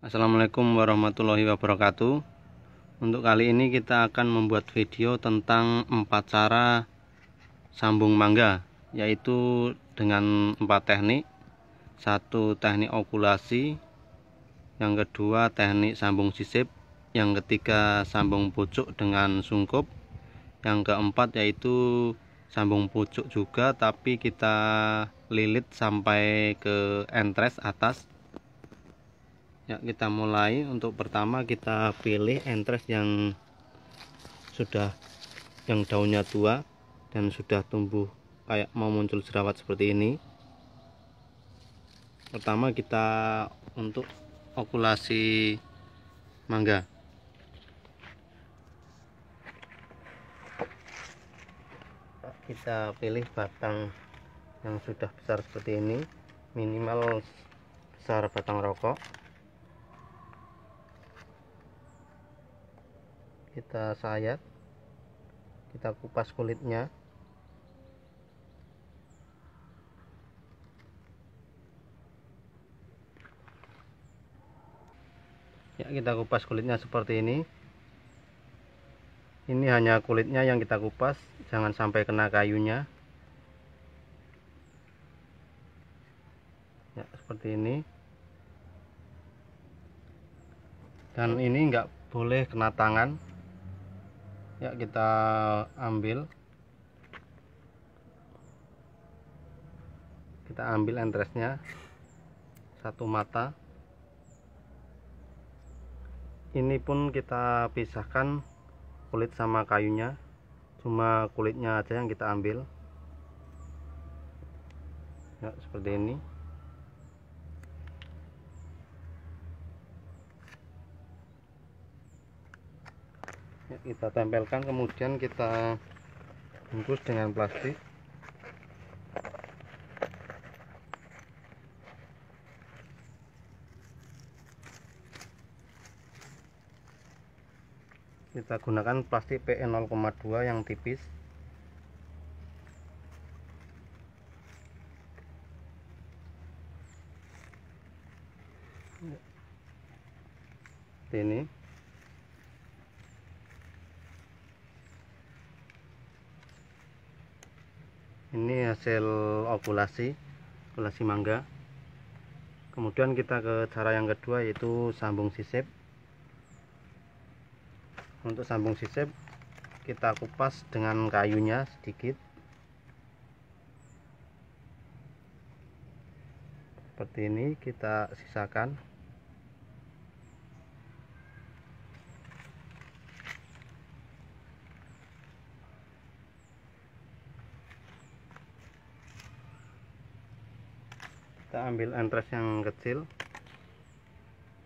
Assalamualaikum warahmatullahi wabarakatuh Untuk kali ini kita akan membuat video tentang empat cara sambung mangga Yaitu dengan empat teknik Satu teknik okulasi Yang kedua teknik sambung sisip Yang ketiga sambung pucuk dengan sungkup Yang keempat yaitu sambung pucuk juga Tapi kita lilit sampai ke entres atas ya kita mulai untuk pertama kita pilih entres yang sudah yang daunnya tua dan sudah tumbuh kayak mau muncul jerawat seperti ini pertama kita untuk okulasi mangga kita pilih batang yang sudah besar seperti ini minimal besar batang rokok kita sayat kita kupas kulitnya ya kita kupas kulitnya seperti ini ini hanya kulitnya yang kita kupas jangan sampai kena kayunya ya seperti ini dan ini enggak boleh kena tangan ya kita ambil kita ambil entresnya satu mata ini pun kita pisahkan kulit sama kayunya cuma kulitnya aja yang kita ambil ya seperti ini kita tempelkan kemudian kita bungkus dengan plastik kita gunakan plastik PE 0,2 yang tipis ini ini hasil okulasi okulasi mangga kemudian kita ke cara yang kedua yaitu sambung sisip untuk sambung sisip kita kupas dengan kayunya sedikit seperti ini kita sisakan kita ambil entres yang kecil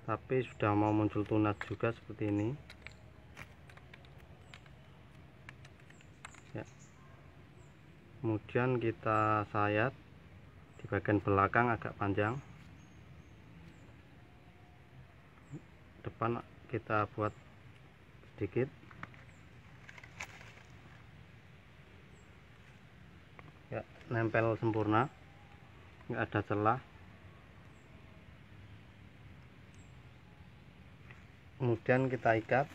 tapi sudah mau muncul tunas juga seperti ini ya. kemudian kita sayat di bagian belakang agak panjang depan kita buat sedikit ya nempel sempurna nggak ada celah kemudian kita ikat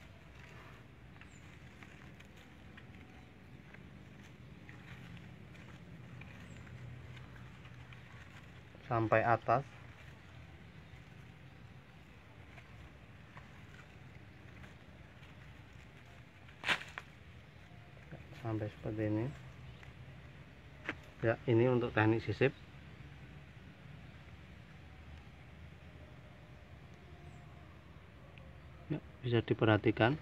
sampai atas sampai seperti ini ya ini untuk teknik sisip bisa diperhatikan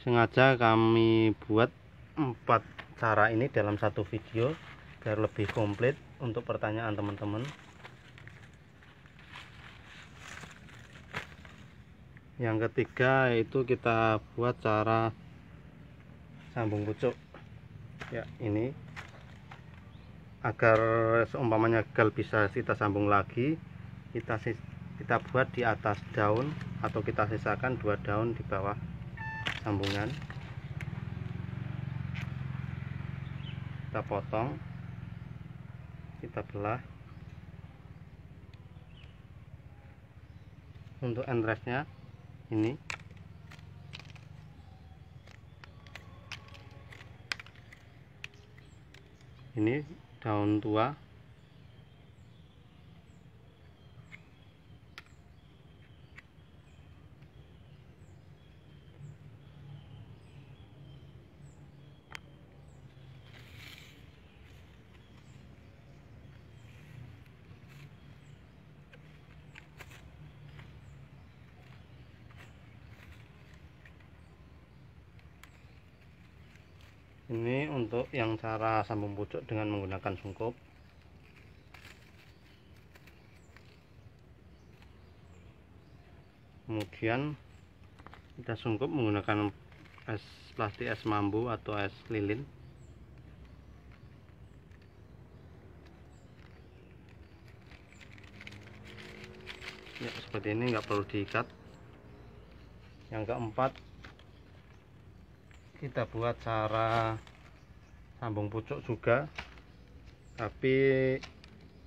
sengaja kami buat empat cara ini dalam satu video biar lebih komplit untuk pertanyaan teman-teman yang ketiga itu kita buat cara sambung pucuk ya ini agar seumpamanya gagal bisa kita sambung lagi kita kita buat di atas daun atau kita sisakan dua daun di bawah sambungan kita potong kita belah untuk endresnya ini ini daun tua ini untuk yang cara sambung pucuk dengan menggunakan sungkup kemudian kita sungkup menggunakan es plastik es mambu atau es lilin ya seperti ini nggak perlu diikat yang keempat kita buat cara sambung pucuk juga tapi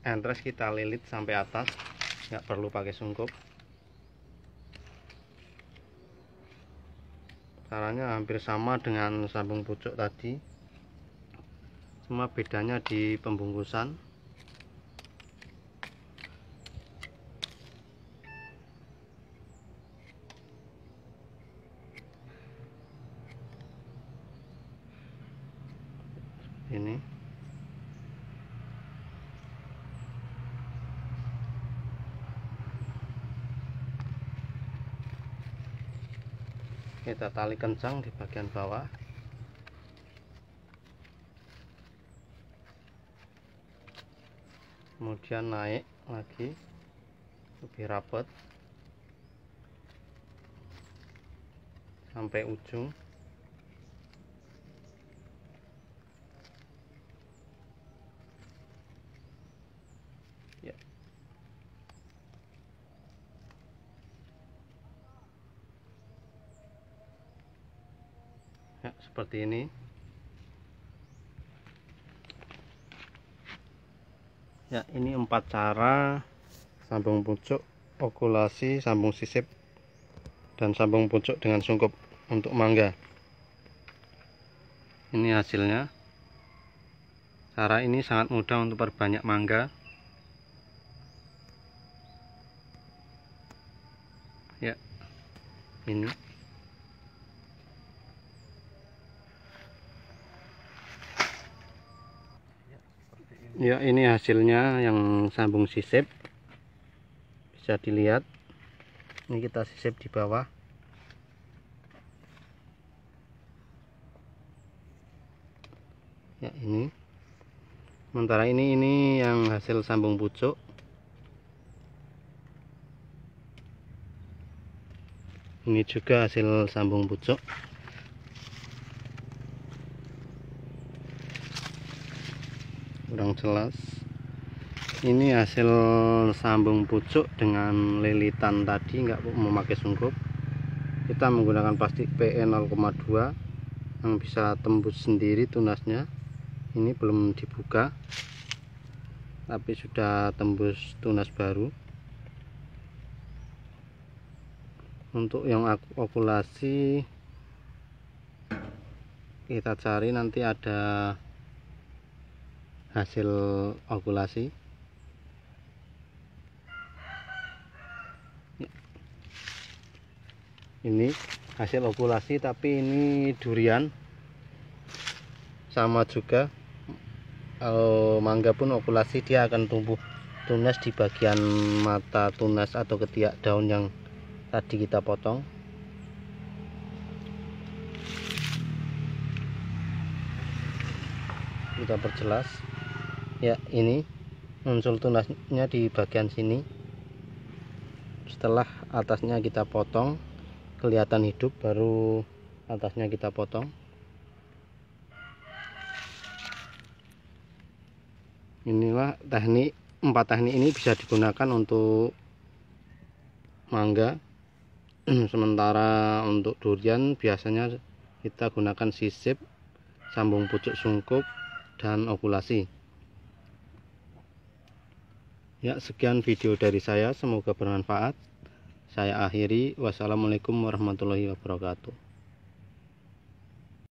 entres kita lilit sampai atas nggak perlu pakai sungkup caranya hampir sama dengan sambung pucuk tadi cuma bedanya di pembungkusan ini kita tali kencang di bagian bawah kemudian naik lagi lebih rapat sampai ujung seperti ini ya ini empat cara sambung pucuk okulasi sambung sisip dan sambung pucuk dengan sungkup untuk mangga ini hasilnya cara ini sangat mudah untuk perbanyak mangga ya ini ya ini hasilnya yang sambung sisip bisa dilihat ini kita sisip di bawah ya ini sementara ini ini yang hasil sambung pucuk ini juga hasil sambung pucuk kurang jelas ini hasil sambung pucuk dengan lilitan tadi nggak memakai sungkup kita menggunakan plastik PE 0,2 yang bisa tembus sendiri tunasnya ini belum dibuka tapi sudah tembus tunas baru untuk yang okulasi kita cari nanti ada hasil okulasi ini hasil okulasi tapi ini durian sama juga kalau mangga pun okulasi dia akan tumbuh tunas di bagian mata tunas atau ketiak daun yang tadi kita potong kita perjelas ya ini muncul tunasnya di bagian sini setelah atasnya kita potong kelihatan hidup baru atasnya kita potong inilah teknik empat teknik ini bisa digunakan untuk mangga sementara untuk durian biasanya kita gunakan sisip sambung pucuk sungkup dan okulasi Ya, sekian video dari saya. Semoga bermanfaat. Saya akhiri. Wassalamualaikum warahmatullahi wabarakatuh.